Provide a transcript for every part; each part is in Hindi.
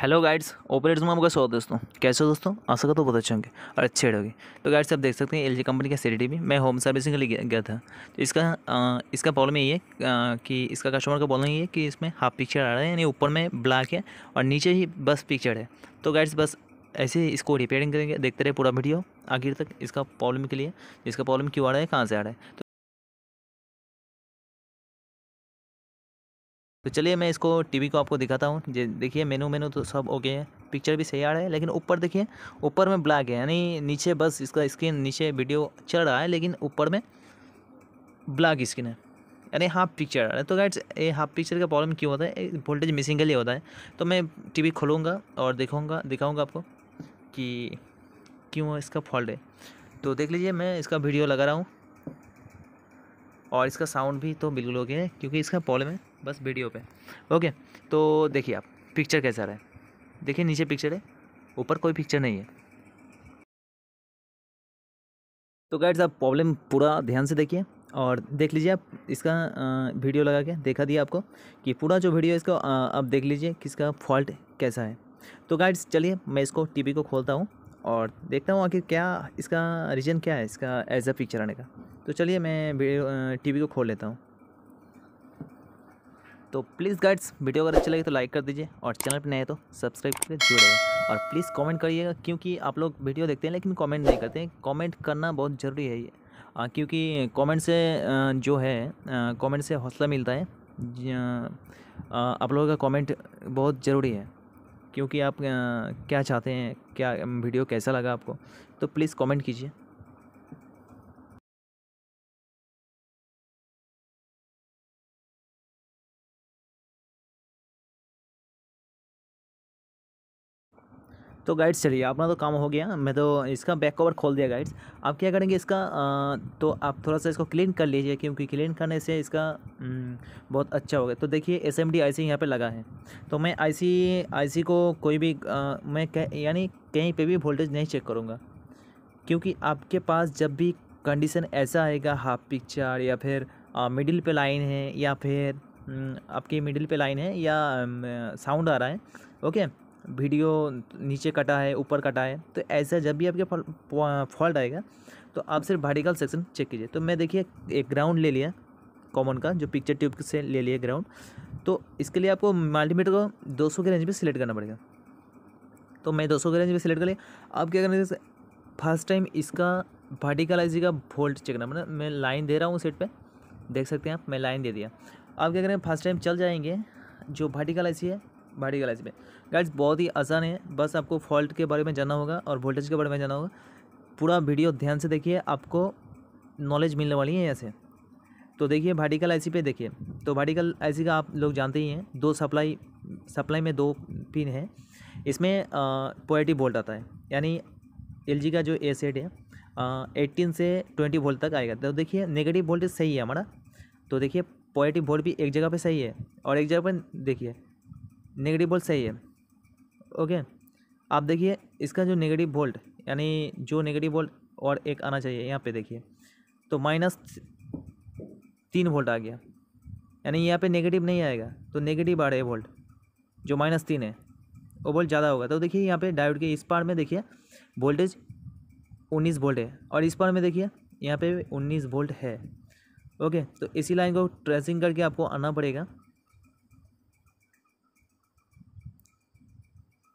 हेलो गाइड्स ऑपरेटर्स में आपका स्वागत दोस्तों कैसे हो दोस्तों आशा का तो बहुत अच्छे होंगे और अच्छे रहोगे तो गाइड्स आप देख सकते हैं एल कंपनी का सी भी मैं होम सर्विसिंग के लिए गया था तो इसका आ, इसका प्रॉब्लम यही है कि इसका कस्टमर का प्रॉब्लम ये है कि इसमें हाफ पिक्चर आ रहा है यानी ऊपर में ब्लैक है और नीचे ही बस पिक्चर है तो गाइड्स बस ऐसे इसको रिपेयरिंग करेंगे देखते रहे पूरा वीडियो आखिर तक इसका प्रॉब्लम के लिए इसका प्रॉब्लम क्यों आ रहा है कहाँ से आ रहा है तो चलिए मैं इसको टीवी को आपको दिखाता हूँ देखिए मेनू मेनू तो सब ओके है पिक्चर भी सही आ रहा है लेकिन ऊपर देखिए ऊपर में ब्लैक है यानी नीचे बस इसका स्क्रीन नीचे वीडियो चल रहा है लेकिन ऊपर में ब्लैक स्क्रीन है यानी हाफ पिक्चर आ रहा है तो गाइड्स ये हाफ पिक्चर का प्रॉब्लम क्यों होता है वोल्टेज मिसिंग के लिए होता है तो मैं वी खोलूँगा और देखूँगा दिखाऊँगा आपको कि क्यों इसका फॉल्ट है तो देख लीजिए मैं इसका वीडियो लगा रहा हूँ और इसका साउंड भी तो बिल्कुल ओके है क्योंकि इसका प्रॉब्लम है बस वीडियो पे ओके तो देखिए आप पिक्चर कैसा रहा है देखिए नीचे पिक्चर है ऊपर कोई पिक्चर नहीं है तो गाइड्स आप प्रॉब्लम पूरा ध्यान से देखिए और देख लीजिए आप इसका वीडियो लगा के देखा दिया आपको कि पूरा जो वीडियो इसका आप देख लीजिए किसका फॉल्ट कैसा है तो गाइड्स चलिए मैं इसको टीवी को खोलता हूँ और देखता हूँ आखिर क्या इसका रीज़न क्या है इसका एज अ पिक्चर आने का तो चलिए मैं टीवी को खोल लेता हूँ तो प्लीज़ गाइड्स वीडियो अगर अच्छी लगे तो लाइक कर दीजिए और चैनल पर नए तो सब्सक्राइब करके जुड़ेगा और प्लीज़ कमेंट करिएगा क्योंकि आप लोग वीडियो देखते हैं लेकिन कमेंट नहीं करते हैं कमेंट करना बहुत ज़रूरी है ये क्योंकि कमेंट से जो है कमेंट से हौसला मिलता है आप लोगों का कमेंट बहुत ज़रूरी है क्योंकि आप क्या चाहते हैं क्या वीडियो कैसा लगा आपको तो प्लीज़ कॉमेंट कीजिए तो गाइड्स चलिए अपना तो काम हो गया मैं तो इसका बैक कवर खोल दिया गाइड्स आप क्या करेंगे इसका आ, तो आप थोड़ा सा इसको क्लीन कर लीजिए क्योंकि क्लीन करने से इसका बहुत अच्छा होगा तो देखिए S M D I C यहाँ पर लगा है तो मैं आई सी आई सी को कोई भी आ, मैं कह यानी कहीं पर भी वोल्टेज नहीं चेक करूँगा क्योंकि आपके पास जब भी कंडीशन ऐसा आएगा हाफ पिक्चर या फिर मिडिल पे लाइन है या फिर आपकी मिडिल पे लाइन है या साउंड आ रहा है ओके वीडियो नीचे कटा है ऊपर कटा है तो ऐसा जब भी आपके फॉल्ट आएगा तो आप सिर्फ वर्टिकल सेक्शन चेक कीजिए तो मैं देखिए एक ग्राउंड ले लिया कॉमन का जो पिक्चर ट्यूब से ले लिया ग्राउंड तो इसके लिए आपको मल्टीमीटर को 200 के रेंज में सिलेक्ट करना पड़ेगा तो मैं 200 के रेंज में सिलेक्ट कर लिया आप क्या करना जैसे फर्स्ट टाइम इसका वर्टिकलाइजी का वोल्ट चेक करना मतलब मैं लाइन दे रहा हूँ सेट पर देख सकते हैं आप मैं लाइन दे दिया आप क्या करें फर्स्ट टाइम चल जाएंगे जो आई है भारी गलाइज में गाइज बहुत ही आसान है बस आपको फॉल्ट के बारे में जाना होगा और वोल्टेज के बारे में जाना होगा पूरा वीडियो ध्यान से देखिए आपको नॉलेज मिलने वाली है ऐसे तो देखिए भार्टिकल आईसी पे देखिए तो भार्टिकल आईसी का आप लोग जानते ही हैं दो सप्लाई सप्लाई में दो पिन है इसमें पोएटी वोल्ट आता है यानी एल का जो ए सेट है एट्टीन से ट्वेंटी वोल्ट तक आएगा तो देखिए नेगेटिव वोल्टेज सही है हमारा तो देखिए पॉजिटिव वोल्ट भी एक जगह पे सही है और एक जगह पर देखिए नेगेटिव वोल्ट सही है ओके आप देखिए इसका जो नेगेटिव वोल्ट यानी जो नेगेटिव वोल्ट और एक आना चाहिए यहाँ पे देखिए तो माइनस तीन वोल्ट आ गया यानी यहाँ पे नेगेटिव नहीं आएगा तो नेगेटिव आ रहा है वोल्ट जो माइनस तीन है वो वोल्ट ज़्यादा होगा तो देखिए यहाँ पे डायोड के इस पार में देखिए वोल्टेज उन्नीस वोल्ट है और इस पार में देखिए यहाँ पे उन्नीस वोल्ट है ओके तो इसी लाइन को ट्रेसिंग करके आपको आना पड़ेगा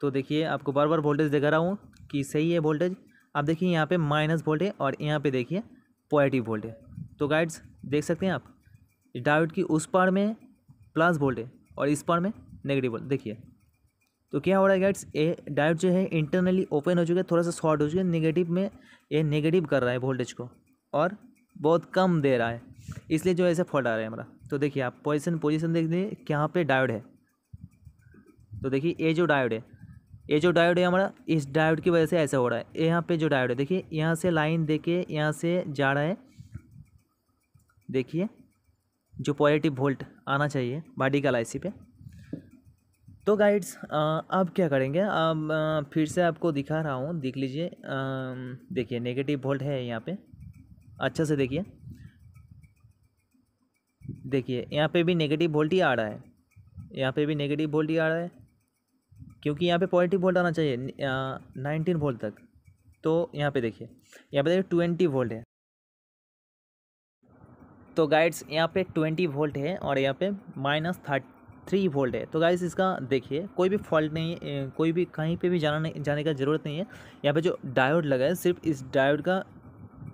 तो देखिए आपको बार बार वोल्टेज दिखा रहा हूँ कि सही है वोल्टेज आप देखिए यहाँ पे माइनस वोल्ट है और यहाँ पे देखिए पॉजिटिव वोल्ट है तो गाइड्स देख सकते हैं आप डायोड की उस पार में प्लस वोल्ट है और इस पार में नेगेटिव वोल्ट देखिए तो क्या हो रहा है गाइड्स ए डायोड जो है इंटरनली ओपन हो चुका है थोड़ा सा शॉर्ट हो चुका है नेगेटिव में ये नेगेटिव कर रहा है वोल्टेज को और बहुत कम दे रहा है इसलिए जो ऐसे फॉल्ट आ रहा है हमारा तो देखिए आप पोजिशन पोजिशन देख लीजिए कहाँ पर डायोड है तो देखिए ये जो डायोड है ये जो डायोड है हमारा इस डायोड की वजह से ऐसा हो रहा है यहाँ पे जो डायोड है देखिए यहाँ से लाइन दे के यहाँ से जा रहा है देखिए जो पॉजिटिव वोल्ट आना चाहिए बॉडी का लाइसी पे तो गाइड्स आप क्या करेंगे अब फिर से आपको दिखा रहा हूँ देख लीजिए देखिए नेगेटिव वोल्ट है यहाँ पे अच्छा से देखिए देखिए यहाँ पे भी नेगेटिव वोल्ट ही आ रहा है यहाँ पे भी नेगेटिव वोल्ट ही आ रहा है क्योंकि यहाँ पे पॉजिटिव वोल्ट आना चाहिए नाइनटीन वोल्ट तक तो यहाँ पे देखिए यहाँ पे देखिए ट्वेंटी वोल्ट है तो गाइड्स यहाँ पे ट्वेंटी वोल्ट है और यहाँ पे माइनस थ्री वोल्ट है तो गाइड्स इसका देखिए कोई भी फॉल्ट नहीं है कोई भी कहीं पे भी जाना नहीं जाने का ज़रूरत नहीं है यहाँ पे जो डायोड लगा है सिर्फ इस डायोड का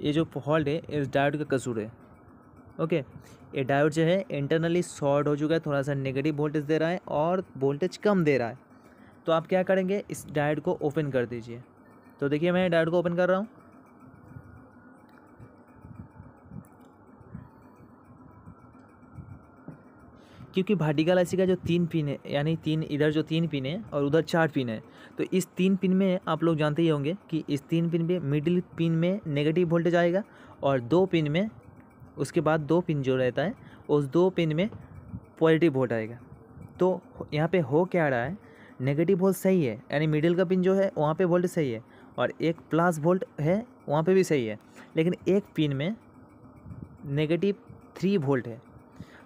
ये जो फॉल्ट है इस डायोड का कसूर है ओके ये डायोड जो है इंटरनली शॉर्ट हो चुका है थोड़ा सा नेगेटिव वोल्टेज दे रहा है और वोल्टेज कम दे रहा है तो आप क्या करेंगे इस डायड को ओपन कर दीजिए तो देखिए मैं डायड को ओपन कर रहा हूँ क्योंकि भाटिका ऐसी का जो तीन पिन है यानी तीन इधर जो तीन पिन है और उधर चार पिन है तो इस तीन पिन में आप लोग जानते ही होंगे कि इस तीन पिन में मिडिल पिन में नेगेटिव वोल्टेज आएगा और दो पिन में उसके बाद दो पिन जो रहता है उस दो पिन में पॉजिटिव वोल्ट आएगा तो यहाँ पे हो क्या रहा है नेगेटिव वोल्ट सही है यानी मिडिल का पिन जो है वहाँ पे वोल्ट सही है और एक प्लस वोल्ट है वहाँ पे भी सही है लेकिन एक पिन में नेगेटिव थ्री वोल्ट है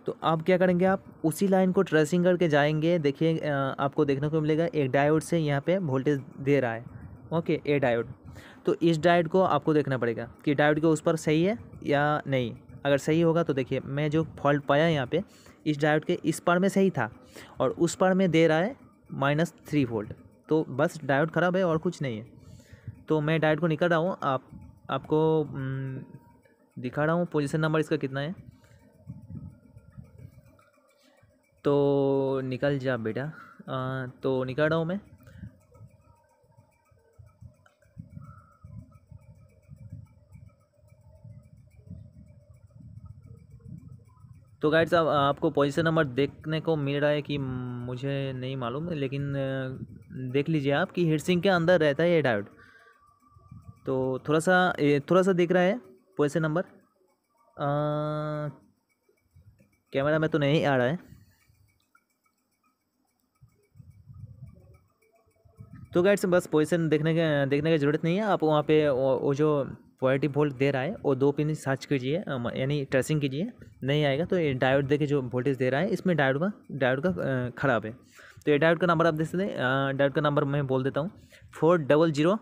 तो आप क्या करेंगे आप उसी लाइन को ट्रेसिंग करके जाएंगे देखिए आपको देखने को मिलेगा एक डायोड से यहाँ पे वोल्टेज दे रहा है ओके ए डायोड तो इस डायोड को आपको देखना पड़ेगा कि डायोड के उस पर सही है या नहीं अगर सही होगा तो देखिए मैं जो फॉल्ट पाया यहाँ पे इस डायोड के इस पार में सही था और उस पार में दे रहा है माइनस थ्री वोल्ट तो बस डायोड ख़राब है और कुछ नहीं है तो मैं डायोड को निकल रहा हूँ आप आपको दिखा रहा हूँ पोजीशन नंबर इसका कितना है तो निकल जा बेटा आ, तो निकल रहा हूँ मैं तो गाइड साहब आपको पोजीशन नंबर देखने को मिल रहा है कि मुझे नहीं मालूम लेकिन देख लीजिए आप कि हीट के अंदर रहता है ये डायोड तो थोड़ा सा थोड़ा सा दिख रहा है पोजीशन नंबर कैमरा में तो नहीं आ रहा है तो गाइड्स बस पोजीशन देखने के देखने की ज़रूरत नहीं है आप वहाँ पे वो, वो जो पॉजिटिव वोल्ट दे रहा है और दो पिन सर्च कीजिए यानी ट्रेसिंग कीजिए नहीं आएगा तो ये डायोड देके जो वोल्टेज दे रहा है इसमें डायोड का डायोड का ख़राब है तो ये डायोड का नंबर आप देख सकते हैं डायोड का नंबर मैं बोल देता हूँ फोर डबल जीरो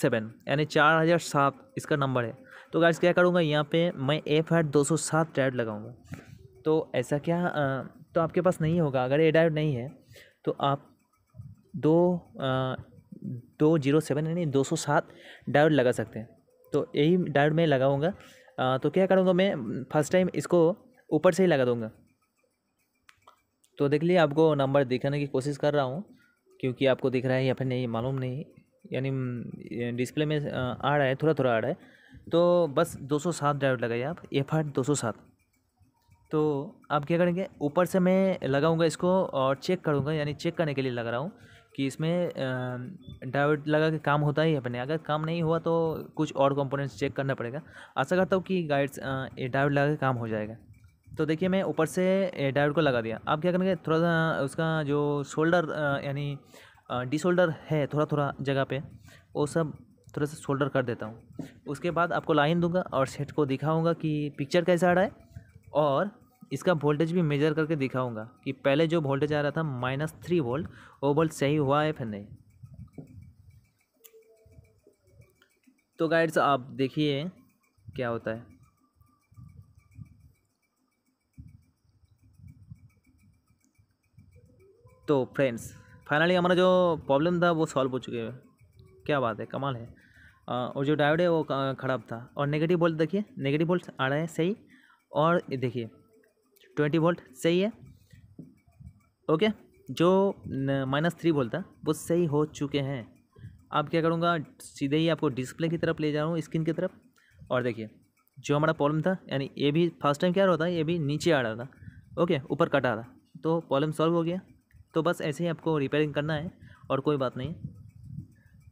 सेवन यानी चार हज़ार सात इसका नंबर है तो गाइस क्या करूँगा यहाँ पे मैं एफ आठ दो सौ सात डायोड लगाऊँगा तो ऐसा क्या आ, तो आपके पास नहीं होगा अगर ये डायोड नहीं है तो आप दो आ, दो जीरो सेवन यानी दो सौ सात डायोड लगा सकते हैं तो यही डायोड मैं लगाऊंगा तो क्या करूँगा मैं फर्स्ट टाइम इसको ऊपर से ही लगा दूँगा तो देख लीजिए आपको नंबर दिखाने की कोशिश कर रहा हूँ क्योंकि आपको दिख रहा है या फिर नहीं मालूम नहीं यानी डिस्प्ले में आ रहा है थोड़ा थोड़ा आ रहा है तो बस 207 डायोड लगाइए आप एफ आर दो तो आप क्या करेंगे ऊपर से मैं लगाऊंगा इसको और चेक करूंगा यानी चेक करने के लिए लग रहा हूँ कि इसमें डायोड लगा के काम होता ही अपने अगर काम नहीं हुआ तो कुछ और कंपोनेंट्स चेक करना पड़ेगा आशा करता हूँ कि गाइड्स डायोड लगा के काम हो जाएगा तो देखिए मैं ऊपर से डायोड को लगा दिया आप क्या करेंगे थोड़ा सा उसका जो शोल्डर यानी डी शोल्डर है थोड़ा थोड़ा जगह पर वो सब थोड़ा सा शोल्डर कर देता हूँ उसके बाद आपको लाइन दूंगा और सेट को दिखाऊंगा कि पिक्चर कैसा आ रहा है और इसका वोल्टेज भी मेजर करके दिखाऊंगा कि पहले जो वोल्टेज आ रहा था माइनस थ्री वोल्ट वो वोल्ट सही हुआ है फिर नहीं तो गाइड्स आप देखिए क्या होता है तो फ्रेंड्स फाइनली हमारा जो प्रॉब्लम था वो सॉल्व हो चुके हैं क्या बात है कमाल है और जो डायोड है वो खराब था और नेगेटिव बोल्ट देखिए नेगेटिव बोल्ट आ रहा है सही और देखिए ट्वेंटी वोल्ट सही है ओके जो माइनस थ्री वोल्ट था वो सही हो चुके हैं अब क्या करूँगा सीधे ही आपको डिस्प्ले की तरफ ले जा रहा हूँ स्क्रीन की तरफ और देखिए जो हमारा प्रॉब्लम था यानी ये भी फर्स्ट टाइम क्या रहा था ये भी नीचे आ रहा था ओके ऊपर कटा था तो प्रॉब्लम सॉल्व हो गया तो बस ऐसे ही आपको रिपेयरिंग करना है और कोई बात नहीं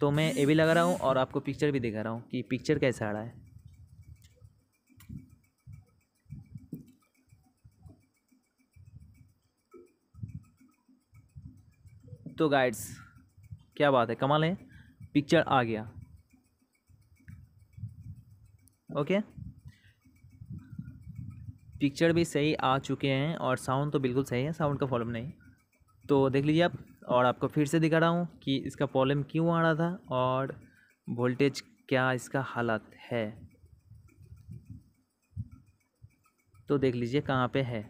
तो मैं ये भी लगा रहा हूँ और आपको पिक्चर भी दिखा रहा हूँ कि पिक्चर कैसा आ रहा है तो गाइड्स क्या बात है कमाल है पिक्चर आ गया ओके पिक्चर भी सही आ चुके हैं और साउंड तो बिल्कुल सही है साउंड का प्रॉब्लम नहीं तो देख लीजिए आप और आपको फिर से दिखा रहा हूँ कि इसका प्रॉब्लम क्यों आ रहा था और वोल्टेज क्या इसका हालत है तो देख लीजिए कहाँ पे है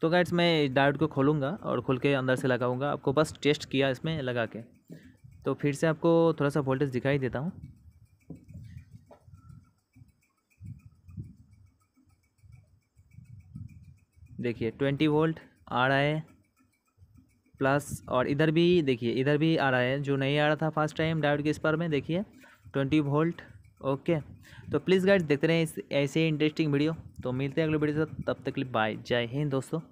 तो गाइड्स मैं डायोड को खोलूँगा और खोल के अंदर से लगाऊँगा आपको बस टेस्ट किया इसमें लगा के तो फिर से आपको थोड़ा सा वोल्टेज दिखाई देता हूँ देखिए ट्वेंटी वोल्ट आ रहा है प्लस और इधर भी देखिए इधर भी आ रहा है जो नहीं आ रहा था फर्स्ट टाइम डायोड के इस पर में देखिए ट्वेंटी वोल्ट ओके तो प्लीज़ गाइड्स देखते रहें इस ऐसे इंटरेस्टिंग वीडियो तो मिलते हैं अगले वीडियो से तब तक के लिए बाय जय हिंद दोस्तों